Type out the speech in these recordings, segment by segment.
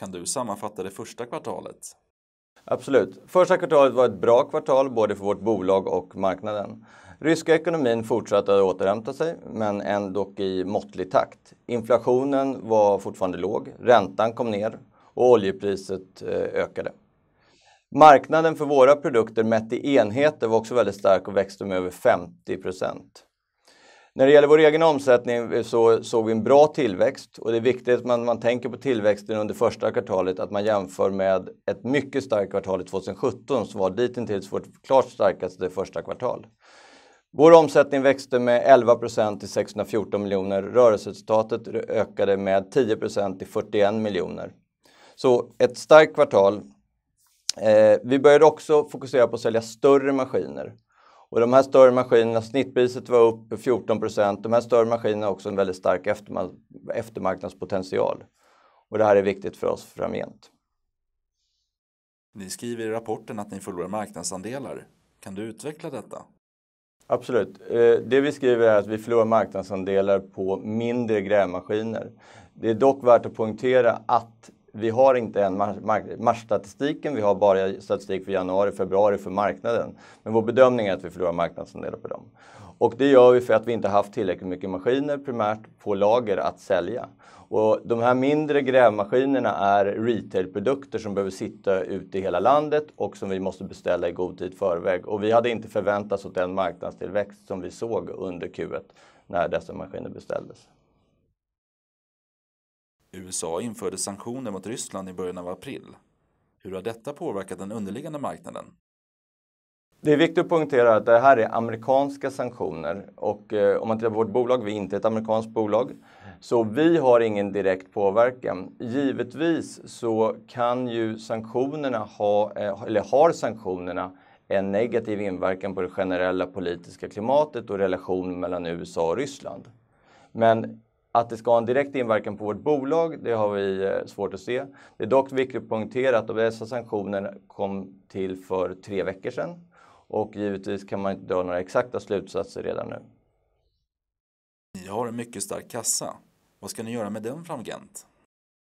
Kan du sammanfatta det första kvartalet? Absolut. Första kvartalet var ett bra kvartal både för vårt bolag och marknaden. Ryska ekonomin fortsatte att återhämta sig, men ändå i måttlig takt. Inflationen var fortfarande låg, räntan kom ner och oljepriset eh, ökade. Marknaden för våra produkter mätt i enheter var också väldigt stark och växte med över 50 procent. När det gäller vår egen omsättning eh, så såg vi en bra tillväxt och det är viktigt att man, man tänker på tillväxten under första kvartalet, att man jämför med ett mycket starkt kvartal i 2017 som var ditintills vårt klart starkaste första kvartal. Vår omsättning växte med 11 till 614 miljoner. Rörelseresultatet ökade med 10 till 41 miljoner. Så ett starkt kvartal. Eh, vi började också fokusera på att sälja större maskiner. Och de här större maskinerna, snittpriset var upp 14 procent. De här större maskinerna har också en väldigt stark eftermarknadspotential. Och det här är viktigt för oss framgent. Ni skriver i rapporten att ni förlorar marknadsandelar. Kan du utveckla detta? Absolut. Eh, det vi skriver är att vi förlorar marknadsandelar på mindre grävmaskiner. Det är dock värt att poängtera att vi har inte än marsstatistiken, vi har bara statistik för januari, februari för marknaden. Men vår bedömning är att vi förlorar marknadsandelar på dem. Och det gör vi för att vi inte haft tillräckligt mycket maskiner primärt på lager att sälja. Och de här mindre grävmaskinerna är retailprodukter som behöver sitta ute i hela landet och som vi måste beställa i god tid förväg. Och vi hade inte förväntat oss den marknadstillväxt som vi såg under Q1 när dessa maskiner beställdes. USA införde sanktioner mot Ryssland i början av april. Hur har detta påverkat den underliggande marknaden? Det är viktigt att poängtera att det här är amerikanska sanktioner och eh, om man tittar på vårt bolag, vi är inte ett amerikanskt bolag, så vi har ingen direkt påverkan. Givetvis så kan ju sanktionerna ha, eh, eller har sanktionerna en negativ inverkan på det generella politiska klimatet och relationen mellan USA och Ryssland. Men att det ska ha en direkt inverkan på vårt bolag, det har vi eh, svårt att se. Det är dock viktigt att poängtera att dessa sanktioner kom till för tre veckor sedan och givetvis kan man inte dra några exakta slutsatser redan nu. Ni har en mycket stark kassa. Vad ska ni göra med den framgent?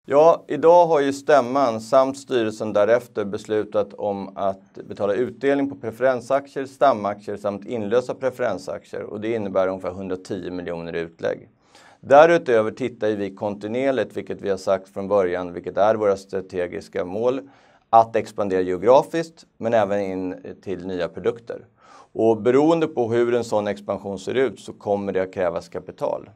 Ja, idag har ju stämman samt styrelsen därefter beslutat om att betala utdelning på preferensaktier, stamaktier samt inlösa preferensaktier och det innebär ungefär 110 miljoner i utlägg. Därutöver tittar vi kontinuerligt, vilket vi har sagt från början, vilket är våra strategiska mål, att expandera geografiskt men även in till nya produkter. Och beroende på hur en sån expansion ser ut så kommer det att krävas kapital.